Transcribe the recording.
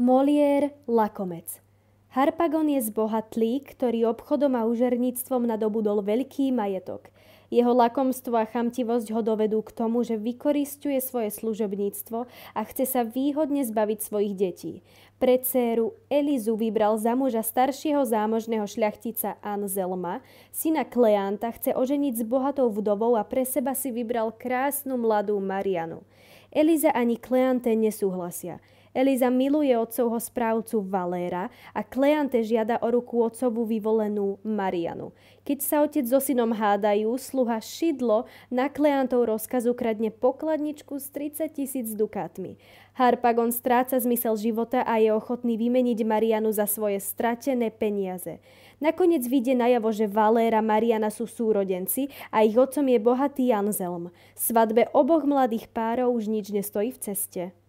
Molière Lakomec. Harpagon je zbohatlý, ktorý obchodom a užerníctvom nadobudol veľký majetok. Jeho lakomstvo a chamtivosť ho dovedú k tomu, že vykoristuje svoje služobníctvo a chce sa výhodne zbaviť svojich detí. Pre céru Elizu vybral za muža staršieho zámožného šľachtica Anzelma, syna Kleanta chce oženiť s bohatou vdovou a pre seba si vybral krásnu mladú Marianu. Eliza ani Kleante nesúhlasia – Eliza miluje otcovho správcu Valéra a Kleante žiada o ruku otcovu vyvolenú Marianu. Keď sa otec so synom hádajú, sluha Šidlo na Kleantov rozkaz ukradne pokladničku s 30 tisíc dukátmi. Harpagon stráca zmysel života a je ochotný vymeniť Marianu za svoje stratené peniaze. Nakoniec vyjde najavo, že Valéra a Mariana sú súrodenci a ich otcom je bohatý Anselm. Svadbe oboch mladých párov už nič nestojí v ceste.